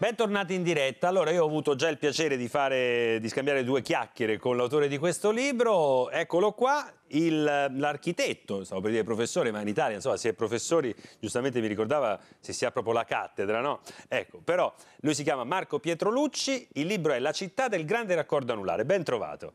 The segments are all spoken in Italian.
Bentornati in diretta. Allora, io ho avuto già il piacere di, fare, di scambiare due chiacchiere con l'autore di questo libro. Eccolo qua, l'architetto, stavo per dire professore, ma in Italia, insomma, se è professori, giustamente mi ricordava se si ha proprio la cattedra, no? Ecco, però lui si chiama Marco Pietrolucci, il libro è La città del grande raccordo anulare. Ben trovato.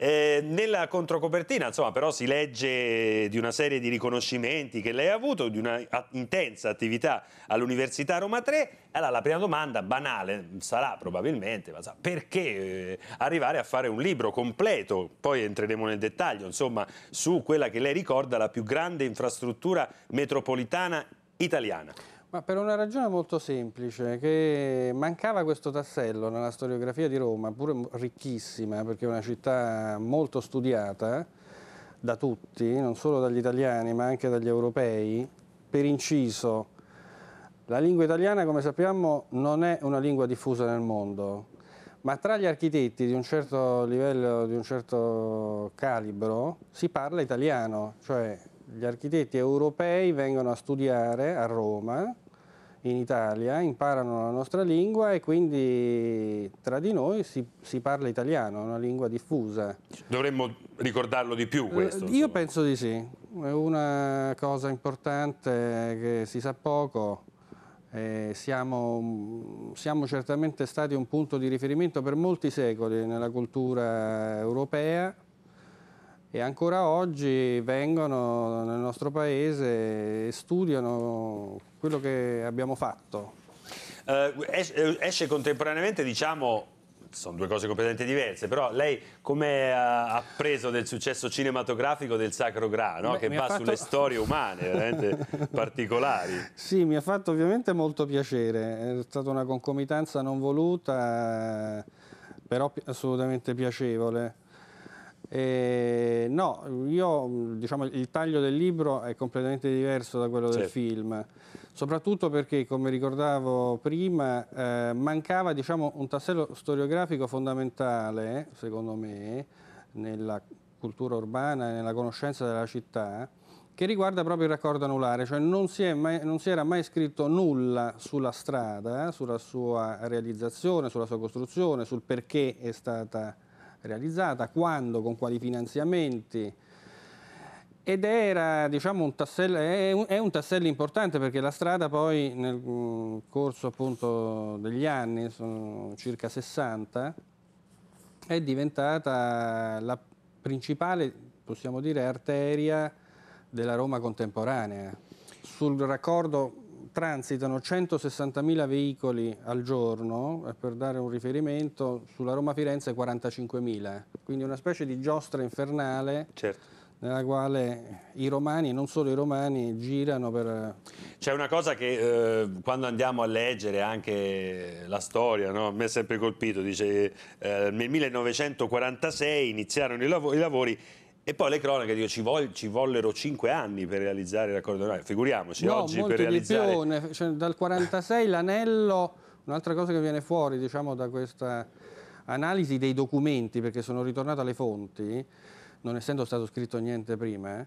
Eh, nella controcopertina, insomma, però si legge di una serie di riconoscimenti che lei ha avuto, di una intensa attività all'Università Roma 3. Allora, la prima domanda, banale, sarà probabilmente, ma sa, perché eh, arrivare a fare un libro completo? Poi entreremo nel dettaglio, insomma, su quella che lei ricorda la più grande infrastruttura metropolitana italiana. Ma per una ragione molto semplice, che mancava questo tassello nella storiografia di Roma, pure ricchissima, eh, perché è una città molto studiata da tutti, non solo dagli italiani ma anche dagli europei, per inciso. La lingua italiana, come sappiamo, non è una lingua diffusa nel mondo, ma tra gli architetti di un certo livello, di un certo calibro, si parla italiano, cioè gli architetti europei vengono a studiare a Roma, in Italia, imparano la nostra lingua e quindi tra di noi si, si parla italiano, è una lingua diffusa. Dovremmo ricordarlo di più questo? Eh, io penso di sì, è una cosa importante che si sa poco. Eh, siamo, siamo, certamente stati un punto di riferimento per molti secoli nella cultura europea e ancora oggi vengono nel nostro paese e studiano quello che abbiamo fatto. Eh, eh esce contemporaneamente, diciamo, sono due cose completamente diverse, però lei come ha appreso del successo cinematografico del Sacro Gra, no? che va fatto... sulle storie umane, veramente particolari? Sì, mi ha fatto ovviamente molto piacere, è stata una concomitanza non voluta, eh, però assolutamente piacevole. Eh, no, io, diciamo, il taglio del libro è completamente diverso da quello sì. del film, soprattutto perché, come ricordavo prima, eh, mancava diciamo, un tassello storiografico fondamentale, secondo me, nella cultura urbana e nella conoscenza della città, che riguarda proprio il raccordo anulare, cioè non si, mai, non si era mai scritto nulla sulla strada, sulla sua realizzazione, sulla sua costruzione, sul perché è stata realizzata realizzata, quando, con quali finanziamenti. Ed era diciamo, un, tassello, è un, tassello importante perché la strada poi nel mm, corso appunto degli anni, sono circa 60, è diventata la principale, possiamo dire, arteria della Roma contemporanea. Sul raccordo transitano 160.000 veicoli al giorno, eh, per dare un riferimento, sulla Roma-Firenze 45.000, eh. quindi una specie di giostra infernale certo. nella quale i romani, non solo i romani, girano per... Eh, C'è una cosa che eh, quando andiamo a leggere anche la storia, no? mi ha sempre colpito, dice eh, nel 1946 iniziarono i, lav i lavori e poi le cronache dico, ci, vol ci vollero cinque anni per realizzare l'accordo raccordo figuriamoci no, oggi per realizzare... Più, cioè, dal 46 l'anello, un'altra cosa che viene fuori diciamo, da questa analisi dei documenti, perché sono ritornato alle fonti, non essendo stato scritto niente prima, eh,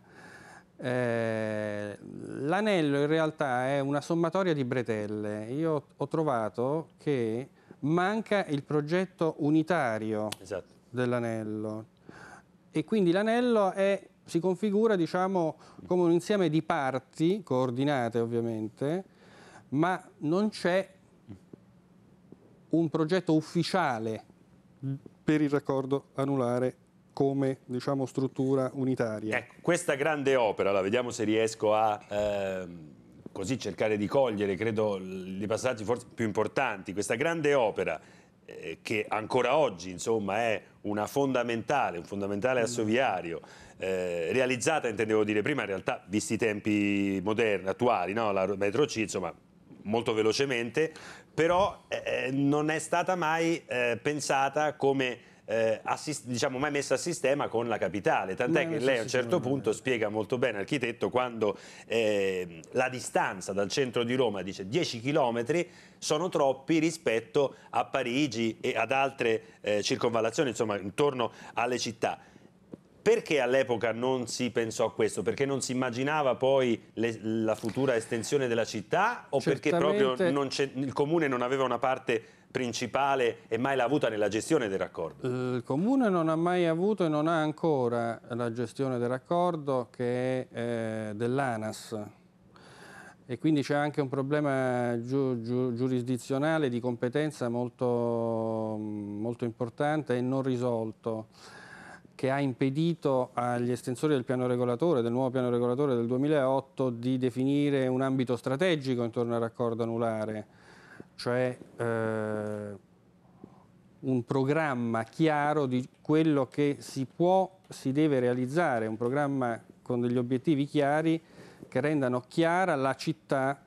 eh l'anello in realtà è una sommatoria di bretelle. Io ho trovato che manca il progetto unitario esatto. dell'anello, e quindi l'anello si configura diciamo, come un insieme di parti, coordinate ovviamente, ma non c'è un progetto ufficiale per il raccordo anulare come diciamo, struttura unitaria. Ecco, questa grande opera, la vediamo se riesco a ehm, così cercare di cogliere, credo, i passaggi forse più importanti, questa grande opera eh, che ancora oggi insomma, è una fondamentale, un fondamentale mm. assoviario, eh, realizzata, intendevo dire prima, in realtà, visti i tempi moderni, attuali, no? la metro C, insomma, molto velocemente, però eh, eh non è stata mai eh, pensata come eh, assist, diciamo, mai messa a sistema con la capitale, tant'è eh, che lei a un certo punto spiega molto bene architetto quando eh, la distanza dal centro di Roma, dice 10 km, sono troppi rispetto a Parigi e ad altre eh, circonvallazioni, insomma intorno alle città. Perché all'epoca non si pensò a questo? Perché non si immaginava poi le, la futura estensione della città o Certamente... perché proprio il comune non aveva una parte principale e mai l'ha avuta nella gestione del raccordo? Eh, il Comune non ha mai avuto e non ha ancora la gestione del raccordo che è eh, dell'ANAS e quindi c'è anche un problema giu giu giurisdizionale di competenza molto, molto importante e non risolto che ha impedito agli estensori del piano regolatore, del nuovo piano regolatore del 2008, di definire un ambito strategico intorno al raccordo anulare cioè eh, un programma chiaro di quello che si può, si deve realizzare, un programma con degli obiettivi chiari che rendano chiara la città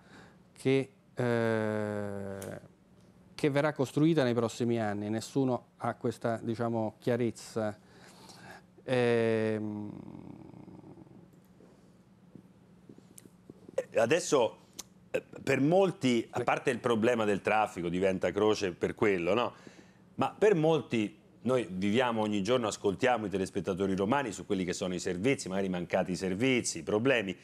che, eh, che verrà costruita nei prossimi anni. Nessuno ha questa diciamo, chiarezza. Eh, Adesso per molti, a parte il problema del traffico, diventa croce per quello, no? Ma per molti noi viviamo ogni giorno, ascoltiamo i telespettatori romani su quelli che sono i servizi, magari mancati servizi, i problemi.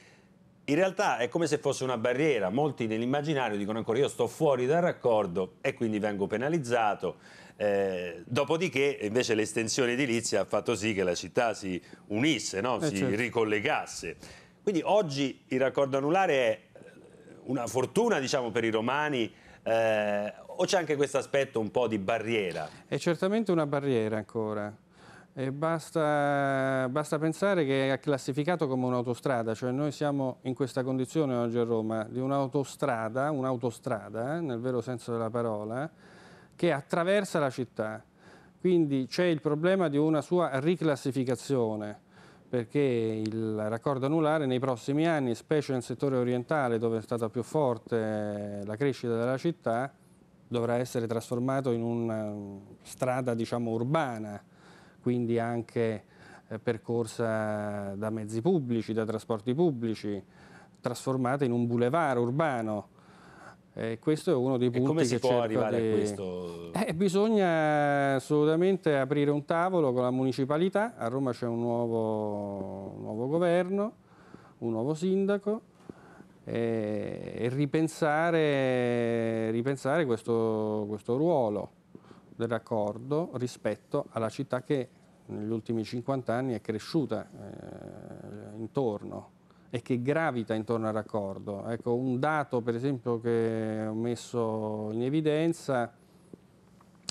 In realtà è come se fosse una barriera, molti nell'immaginario dicono ancora io sto fuori dal raccordo e quindi vengo penalizzato, eh, dopodiché invece l'estensione edilizia ha fatto sì che la città si unisse, no? Eh, si certo. ricollegasse. Quindi oggi il raccordo anulare è una fortuna diciamo, per i romani eh, o c'è anche questo aspetto un po' di barriera? È certamente una barriera ancora. Basta, basta, pensare che è classificato come un'autostrada, cioè noi siamo in questa condizione oggi a Roma di un'autostrada, un'autostrada eh, nel vero senso della parola, che attraversa la città. Quindi c'è il problema di una sua riclassificazione perché il raccordo anulare nei prossimi anni, specie nel settore orientale dove è stata più forte la crescita della città, dovrà essere trasformato in una eh, strada diciamo, urbana, quindi anche eh, percorsa da mezzi pubblici, da trasporti pubblici, trasformata in un boulevard urbano eh, questo è uno dei punti e come si può arrivare di... a questo? Eh, bisogna assolutamente aprire un tavolo con la municipalità. A Roma c'è un nuovo, un nuovo governo, un nuovo sindaco e ripensare, ripensare questo, questo, ruolo del raccordo rispetto alla città che negli ultimi 50 anni è cresciuta eh, intorno e che gravita intorno al raccordo. Ecco, un dato per esempio che ho messo in evidenza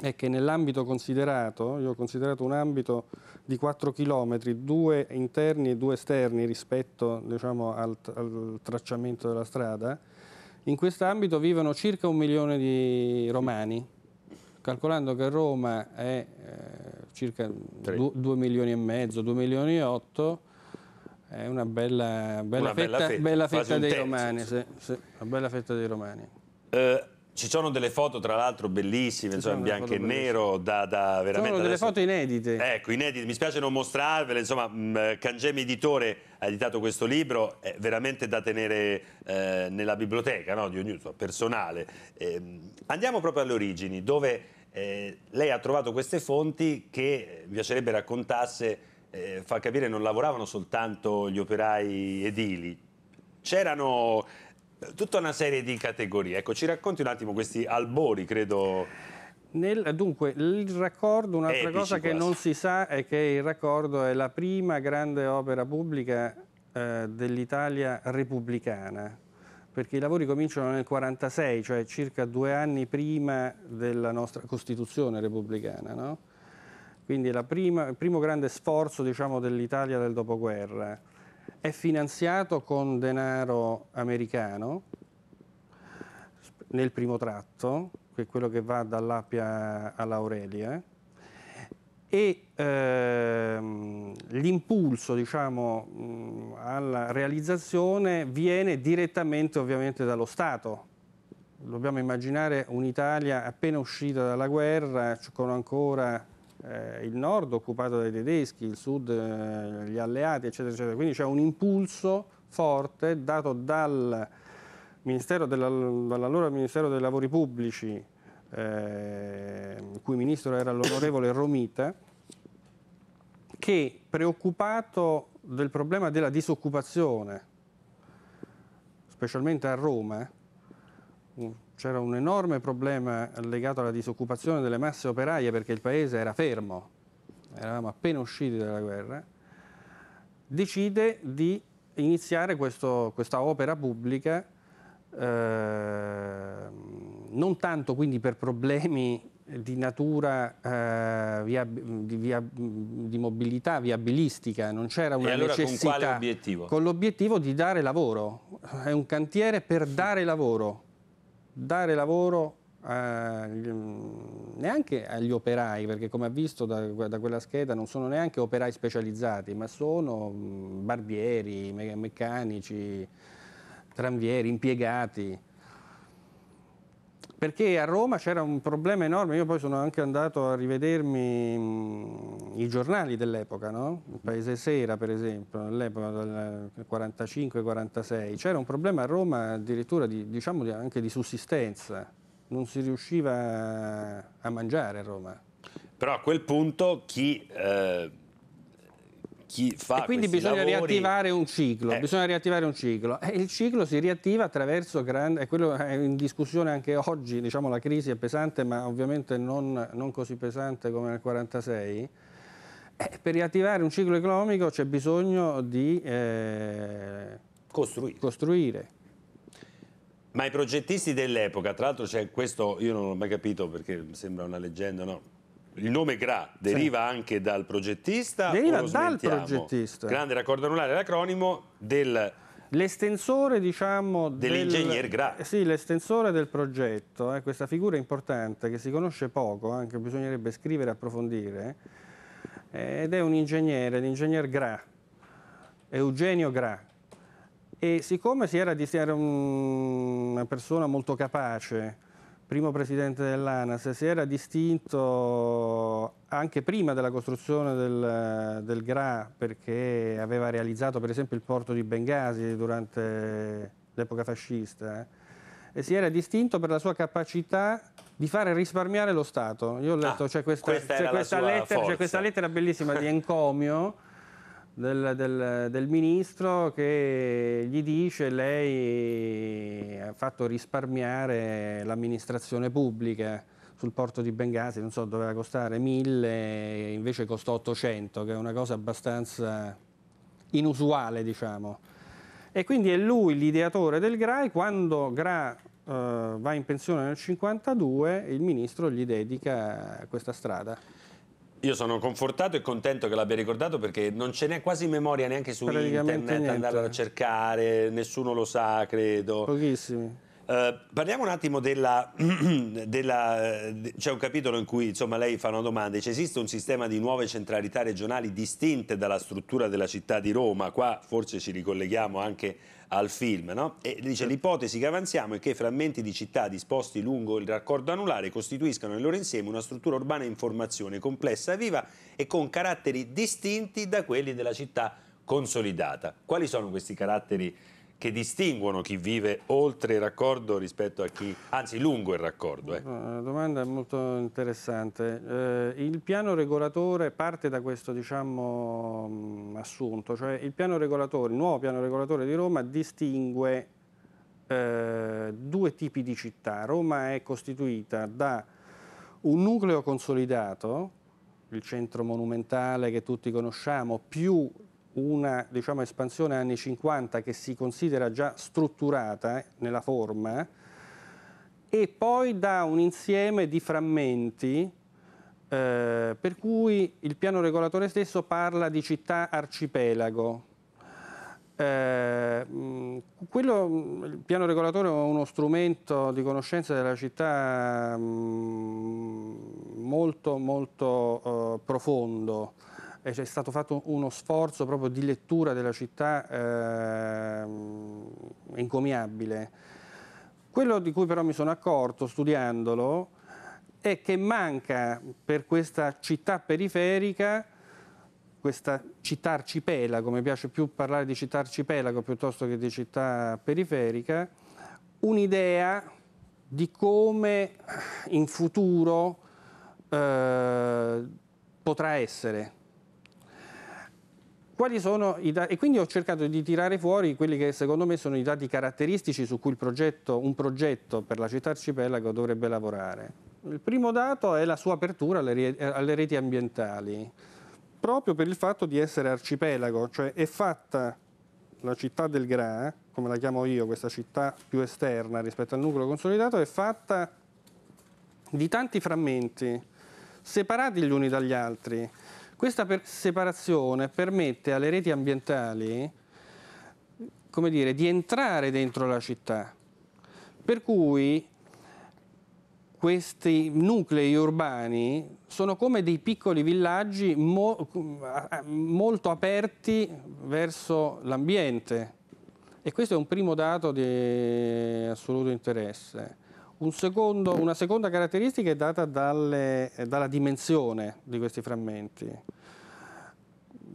è che nell'ambito considerato, io ho considerato un ambito di 4 km, due interni e due esterni rispetto diciamo, al, al tracciamento della strada, in quest'ambito vivono circa un milione di romani, calcolando che Roma è eh, circa 2 milioni e mezzo, 2 milioni e 8, è una bella, bella una fetta, bella fetta, fetta dei terzo, romani, sì, sì, una bella fetta dei romani. Eh, ci sono delle foto, tra l'altro, bellissime, insomma, in bianco e nero, da, da veramente... sono delle adesso... foto inedite. Ecco, inedite, mi spiace non mostrarvele, insomma, mm, eh, Cangemi Editore ha editato questo libro, è veramente da tenere eh, nella biblioteca, no? di ognuno, insomma, personale. Eh, andiamo proprio alle origini, dove eh, lei ha trovato queste fonti che eh, mi piacerebbe raccontasse eh, fa capire, non lavoravano soltanto gli operai edili, c'erano eh, tutta una serie di categorie. Ecco, ci racconti un attimo questi albori, credo... Nel, dunque, il raccordo, un'altra cosa che non si sa è che il raccordo è la prima grande opera pubblica eh, dell'Italia repubblicana, perché i lavori cominciano nel 1946, cioè circa due anni prima della nostra Costituzione repubblicana, no? Quindi prima, il primo grande sforzo diciamo, dell'Italia del dopoguerra è finanziato con denaro americano nel primo tratto, che è quello che va dall'Appia all'Aurelia, e ehm, l'impulso diciamo, alla realizzazione viene direttamente ovviamente dallo Stato. Dobbiamo immaginare un'Italia appena uscita dalla guerra, con ancora eh, il nord occupato dai tedeschi, il sud eh, gli alleati, eccetera, eccetera. Quindi c'è un impulso forte dato dal Ministero della, dall'allora Ministero dei Lavori Pubblici, eh, cui ministro era l'onorevole Romita, che preoccupato del problema della disoccupazione, specialmente a Roma, eh, c'era un enorme problema legato alla disoccupazione delle masse operaie perché il paese era fermo, eravamo appena usciti dalla guerra, decide di iniziare questo, questa opera pubblica eh, non tanto quindi per problemi di natura eh, via, di, via, di, mobilità viabilistica, non c'era una allora necessità. Con l'obiettivo di dare lavoro, è un cantiere per dare lavoro dare lavoro a, eh, mm, neanche agli operai, perché come ha visto da, da, quella scheda non sono neanche operai specializzati, ma sono mm, barbieri, meccanici, tranvieri, impiegati perché a Roma c'era un problema enorme, io poi sono anche andato a rivedermi mh, i giornali dell'epoca, no? il Paese Sera per esempio, all'epoca del 45-46, c'era un problema a Roma addirittura di, diciamo, anche di sussistenza, non si riusciva a mangiare a Roma. Però a quel punto chi... Eh chi fa e quindi bisogna lavori... riattivare un ciclo, eh. bisogna riattivare un ciclo. E il ciclo si riattiva attraverso grande, è quello è in discussione anche oggi, diciamo la crisi è pesante, ma ovviamente non, non così pesante come nel 1946. Eh, per riattivare un ciclo economico c'è bisogno di eh, costruire. costruire. Ma i progettisti dell'epoca, tra l'altro c'è questo, io non l'ho mai capito perché sembra una leggenda, no? il nome Gra deriva sì. anche dal progettista? Deriva dal progettista. Grande raccordo anulare, l'acronimo del... L'estensore, diciamo, dell'ingegner del, Gra. Eh, sì, l'estensore del progetto, eh, questa figura importante che si conosce poco, eh, anche bisognerebbe scrivere e approfondire, eh, ed è un ingegnere, l'ingegner Gra, Eugenio Gra. E siccome si era, era un, una persona molto capace, primo presidente dell'ANAS, si era distinto anche prima della costruzione del, del, GRA perché aveva realizzato per esempio il porto di Bengasi durante l'epoca fascista eh? e si era distinto per la sua capacità di fare risparmiare lo Stato. Io ho letto, ah, c'è questa, questa, questa, letter, questa lettera bellissima di Encomio del, del, del, ministro che gli dice lei ha fatto risparmiare l'amministrazione pubblica sul porto di Bengasi, non so, doveva costare 1000, invece costò 800, che è una cosa abbastanza inusuale, diciamo. E quindi è lui l'ideatore del GRAI, quando GRA eh, va in pensione nel 52, il ministro gli dedica questa strada. Io sono confortato e contento che l'abbia ricordato perché non ce n'è quasi memoria neanche su internet, niente. andare a cercare, nessuno lo sa, credo. Pochissimi. Eh, parliamo un attimo della, della eh, c'è un capitolo in cui insomma, lei fa una domanda, dice esiste un sistema di nuove centralità regionali distinte dalla struttura della città di Roma, qua forse ci ricolleghiamo anche al film, no? e dice l'ipotesi che avanziamo è che frammenti di città disposti lungo il raccordo anulare costituiscano nel loro insieme una struttura urbana in formazione complessa viva e con caratteri distinti da quelli della città consolidata. Quali sono questi caratteri che distinguono chi vive oltre il raccordo rispetto a chi, anzi lungo il raccordo? Eh. La domanda è molto interessante. Eh, il piano regolatore parte da questo diciamo, mm, assunto, cioè il, piano il nuovo piano regolatore di Roma distingue eh, due tipi di città. Roma è costituita da un nucleo consolidato, il centro monumentale che tutti conosciamo, più una diciamo, espansione anni 50 che si considera già strutturata eh, nella forma e poi da un insieme di frammenti eh, per cui il piano regolatore stesso parla di città arcipelago. Eh, quello, il piano regolatore è uno strumento di conoscenza della città mh, molto molto eh, profondo eh, c'è stato fatto uno sforzo proprio di lettura della città eh, encomiabile. Quello di cui però mi sono accorto studiandolo è che manca per questa città periferica questa città arcipelago, mi piace più parlare di città arcipelago piuttosto che di città periferica, un'idea di come in futuro eh, potrà essere. Quali sono i dati? E quindi ho cercato di tirare fuori quelli che secondo me sono i dati caratteristici su cui progetto, un progetto per la città arcipelago dovrebbe lavorare. Il primo dato è la sua apertura eh, alle reti ambientali, proprio per il fatto di essere arcipelago, cioè è fatta la città del Gra, come la chiamo io, questa città più esterna rispetto al nucleo consolidato, è fatta di tanti frammenti, separati gli uni dagli altri. Questa per separazione permette alle reti ambientali come dire, di entrare dentro la città, per cui questi nuclei urbani sono come dei piccoli villaggi mo molto aperti verso l'ambiente e questo è un primo dato di assoluto interesse. Un secondo, una seconda caratteristica è data dalle, eh, dalla dimensione di questi frammenti.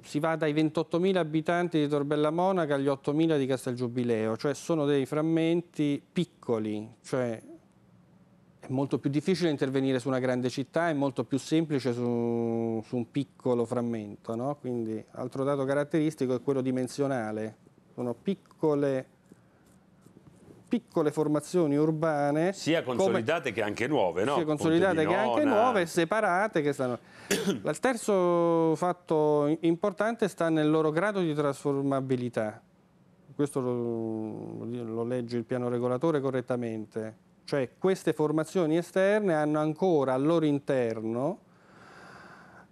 Si va dai 28.000 abitanti di Torbella Monaca agli 8.000 di Castelgiubileo, cioè sono dei frammenti piccoli, cioè è molto più difficile intervenire su una grande città, è molto più semplice su, su un piccolo frammento. No? Quindi altro dato caratteristico è quello dimensionale, sono piccole piccole formazioni urbane. Sia consolidate come, che anche nuove, no? Sia consolidate che anche nuove, separate. Che stanno... Il terzo fatto importante sta nel loro grado di trasformabilità. Questo lo, lo legge il piano regolatore correttamente. Cioè queste formazioni esterne hanno ancora al loro interno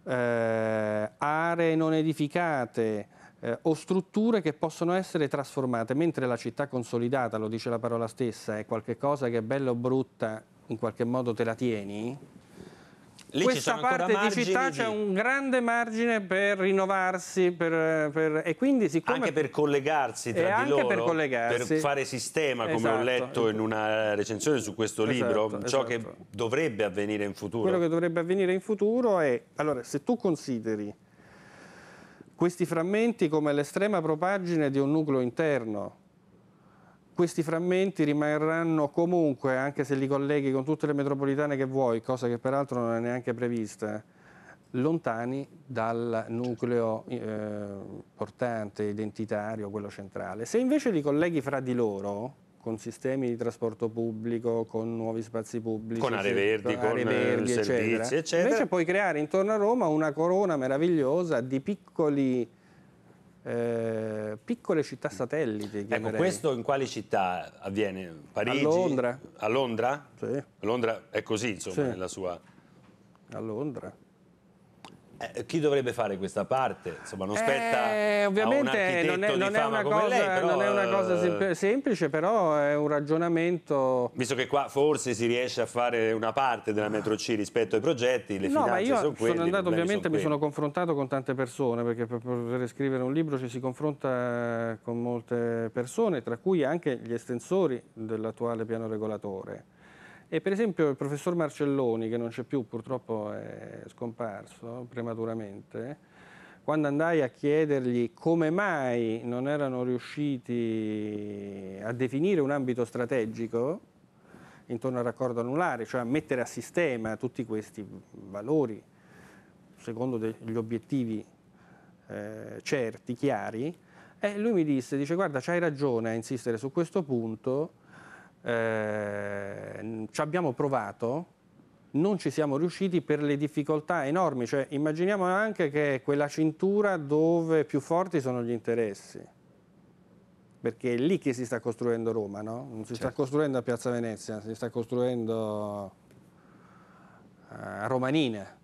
eh, aree non edificate, eh, o strutture che possono essere trasformate, mentre la città consolidata, lo dice la parola stessa, è qualcosa che è bella o brutta, in qualche modo te la tieni, Lì questa parte di città di... c'è un grande margine per rinnovarsi per, per, e quindi siccome... anche per collegarsi tra e di loro per, collegarsi. per, fare sistema come esatto. ho letto in una recensione su questo esatto, libro ciò esatto. che dovrebbe avvenire in futuro quello che dovrebbe avvenire in futuro è allora se tu consideri questi frammenti come l'estrema propagine di un nucleo interno. Questi frammenti rimarranno comunque, anche se li colleghi con tutte le metropolitane che vuoi, cosa che peraltro non è neanche prevista, lontani dal nucleo eh, portante, identitario, quello centrale. Se invece li colleghi fra di loro, con sistemi di trasporto pubblico, con nuovi spazi pubblici. Con aree verdi, con aree verdi, eh, servizi, eccetera. Invece puoi creare intorno a Roma una corona meravigliosa di piccoli... Eh, piccole città mm. satellite. Ecco, questo in quali città avviene? Parigi? A Londra. A Londra? Sì. Londra è così, insomma, sì. nella sua... A Londra. Eh, chi dovrebbe fare questa parte? Insomma, non spetta eh, ovviamente non è, non, è cosa, lei, però, non è, una cosa eh, sempl semplice, però è un ragionamento... Visto che qua forse si riesce a fare una parte della Metro C rispetto ai progetti, le no, finanze sono quelle. sono andato ovviamente, sono mi sono confrontato con tante persone, perché per poter scrivere un libro ci si confronta con molte persone, tra cui anche gli estensori dell'attuale piano regolatore. E per esempio il professor Marcelloni, che non c'è più, purtroppo è scomparso prematuramente, quando andai a chiedergli come mai non erano riusciti a definire un ambito strategico intorno al raccordo anulare, cioè a mettere a sistema tutti questi valori secondo degli obiettivi eh, certi, chiari, e lui mi disse, dice guarda c'hai ragione a insistere su questo punto, Ehm, ci abbiamo provato, non ci siamo riusciti per le difficoltà enormi, cioè, immaginiamo anche che è quella cintura dove più forti sono gli interessi, perché è lì che si sta costruendo Roma, no? non si certo. sta costruendo a Piazza Venezia, si sta costruendo a eh, Romanina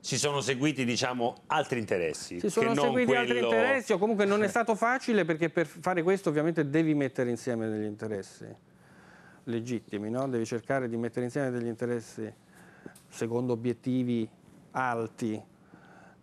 si sono seguiti diciamo, altri interessi. Si sono seguiti quello... altri interessi o comunque non è stato facile perché per fare questo ovviamente devi mettere insieme degli interessi legittimi, no? devi cercare di mettere insieme degli interessi secondo obiettivi alti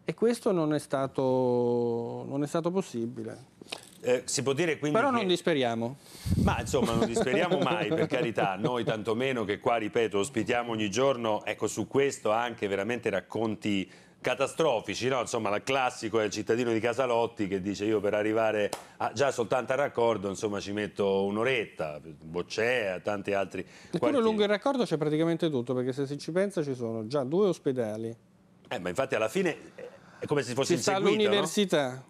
e questo non è stato, non è stato possibile. Eh, si può dire quindi Però non che... disperiamo. Ma insomma non disperiamo mai, per carità, noi tantomeno che qua, ripeto, ospitiamo ogni giorno, ecco su questo anche veramente racconti catastrofici, no? insomma il classico è il cittadino di Casalotti che dice io per arrivare a, già soltanto al raccordo insomma ci metto un'oretta, Boccea, tanti altri Eppure lungo il raccordo c'è praticamente tutto perché se si ci pensa ci sono già due ospedali. Eh ma infatti alla fine è come se fosse ci sta l'università, no?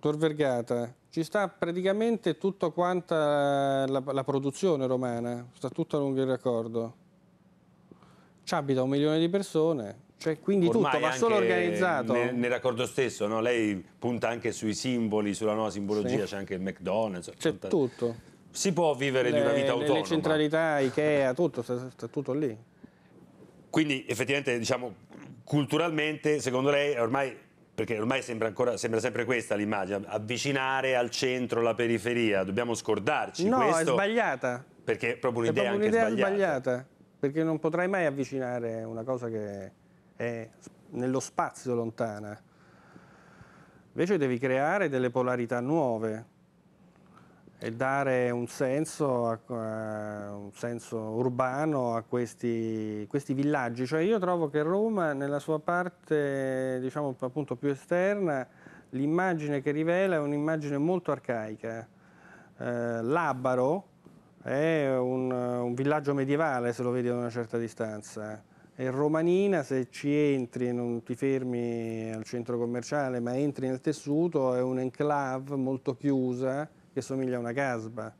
Tor Vergata, ci sta praticamente tutta quanta la, la produzione romana, sta tutta lungo il raccordo. Ci abita un milione di persone, cioè, quindi Ormai tutto va solo organizzato. Ne, nell'accordo stesso, no? lei punta anche sui simboli, sulla nuova simbologia, sì. c'è anche il McDonald's. C'è tutta... tutto. Si può vivere le, di una vita autonoma. Le centralità, Ikea, tutto, sta, sta tutto lì. Quindi effettivamente, diciamo, culturalmente, secondo lei ormai perché ormai sembra, ancora, sembra sempre questa l'immagine, avvicinare al centro la periferia, dobbiamo scordarci no, questo. è sbagliata. Perché è proprio un'idea un sbagliata. sbagliata. Perché non potrai mai avvicinare una cosa che è nello spazio lontana. Invece devi creare delle polarità nuove e dare un senso, a, a, un senso urbano a questi, questi, villaggi. Cioè io trovo che Roma nella sua parte diciamo, appunto, più esterna l'immagine che rivela è un'immagine molto arcaica. Eh, Labaro è un, un villaggio medievale se lo vedi da una certa distanza romanina, se ci entri e non ti fermi al centro commerciale, ma entri nel tessuto, è un'enclave molto chiusa che somiglia a una casba.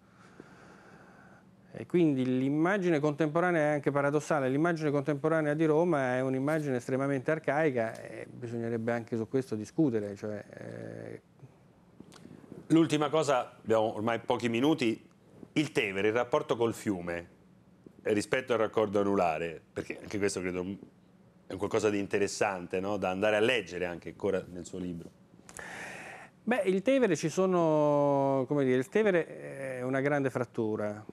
E quindi l'immagine contemporanea è anche paradossale, l'immagine contemporanea di Roma è un'immagine estremamente arcaica e bisognerebbe anche su questo discutere. Cioè, eh... L'ultima cosa, abbiamo ormai pochi minuti, il Tevere, il rapporto col fiume, rispetto al raccordo anulare, perché anche questo credo è qualcosa di interessante no? da andare a leggere anche ancora nel suo libro. Beh, il Tevere ci sono, come dire, il Tevere è una grande frattura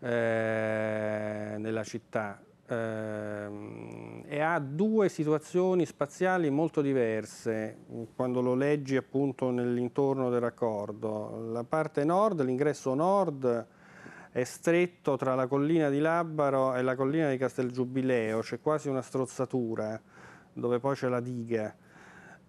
eh, nella città eh, e ha due situazioni spaziali molto diverse quando lo leggi appunto nell'intorno del raccordo. La parte nord, l'ingresso nord, è stretto tra la collina di Labbaro e la collina di Castelgiubileo, c'è quasi una strozzatura eh, dove poi c'è la diga.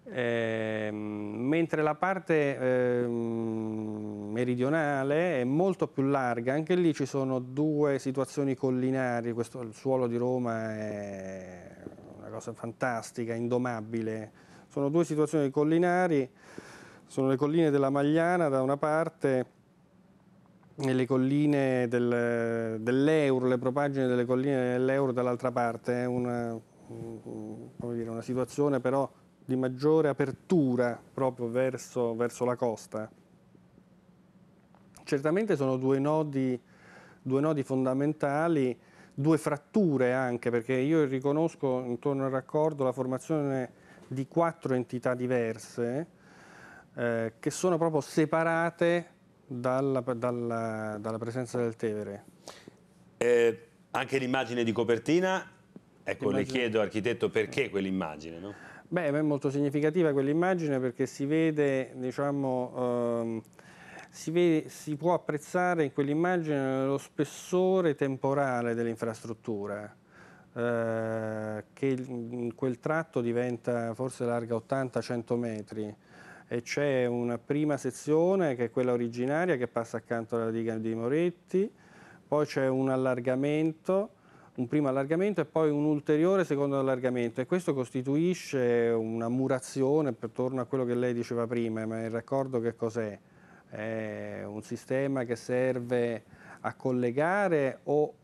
Eh, mentre la parte eh, meridionale è molto più larga, anche lì ci sono due situazioni collinari, Questo, il suolo di Roma è una cosa fantastica, indomabile, sono due situazioni collinari, sono le colline della Magliana da una parte nelle colline del, dell'Euro, le propagine delle colline dell'Euro dall'altra parte, è eh, una, mm, dire, una, situazione però di maggiore apertura proprio verso, verso la costa. Certamente sono due nodi, due nodi fondamentali due fratture anche, perché io riconosco intorno al raccordo la formazione di quattro entità diverse eh, che sono proprio separate dalla, dalla, dalla presenza del Tevere. Eh, anche l'immagine di copertina, ecco, le chiedo architetto perché quell'immagine, no? Beh, è molto significativa quell'immagine perché si vede, diciamo, ehm, si, vede, si può apprezzare in quell'immagine lo spessore temporale dell'infrastruttura eh, che in quel tratto diventa forse larga 80-100 metri c'è una prima sezione che è quella originaria che passa accanto alla diga di Moretti, poi c'è un allargamento, un primo allargamento e poi un ulteriore secondo allargamento e questo costituisce una murazione torno a quello che lei diceva prima, ma il raccordo che cos'è? È un sistema che serve a collegare o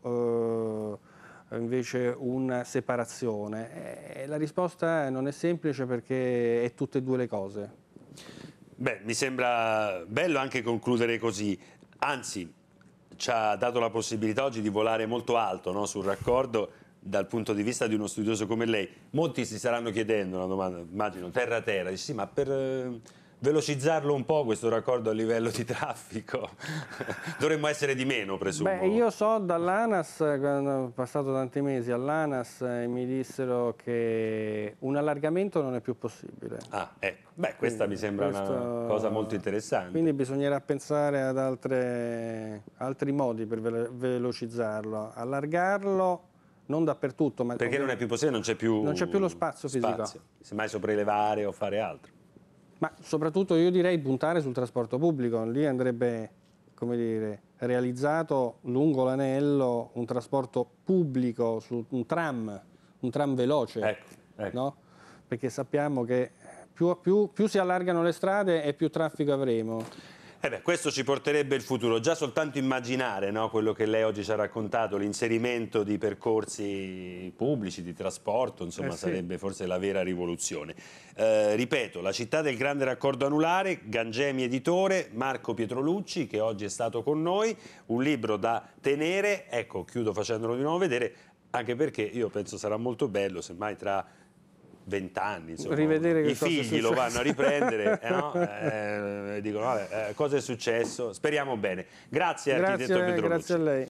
eh, invece una separazione? E eh, la risposta non è semplice perché è tutte e due le cose. Beh, mi sembra bello anche concludere così, anzi ci ha dato la possibilità oggi di volare molto alto no, sul raccordo dal punto di vista di uno studioso come lei. Molti si staranno chiedendo una domanda, immagino, terra terra, dici sì ma per eh, velocizzarlo un po' questo raccordo a livello di traffico? Dovremmo essere di meno, presumo. Beh, io so dall'ANAS, ho passato tanti mesi all'ANAS, e eh, mi dissero che un allargamento non è più possibile. Ah, ecco. Beh, questa quindi, mi sembra questo... una cosa molto interessante. Quindi bisognerà pensare ad altre, altri modi per ve velocizzarlo. Allargarlo non dappertutto. Ma Perché non è più possibile, non c'è più... più lo spazio fisico. Spazio. Semmai sopraelevare o fare altro. Ma soprattutto io direi puntare sul trasporto pubblico, lì andrebbe dire, realizzato lungo l'anello un trasporto pubblico, su un tram, un tram veloce, ecco, ecco. No? perché sappiamo che più, più, più si allargano le strade e più traffico avremo. Eh beh, questo ci porterebbe il futuro, già soltanto immaginare no, quello che lei oggi ci ha raccontato, l'inserimento di percorsi pubblici, di trasporto, insomma eh sì. sarebbe forse la vera rivoluzione. Eh, ripeto, la città del grande raccordo anulare, Gangemi editore, Marco Pietrolucci che oggi è stato con noi, un libro da tenere, ecco chiudo facendolo di nuovo vedere, anche perché io penso sarà molto bello, semmai tra vent'anni, i figli lo vanno a riprendere e eh, no? eh, dicono vabbè, eh, cosa è successo, speriamo bene. Grazie, grazie architetto Pedrolucci. Grazie a lei.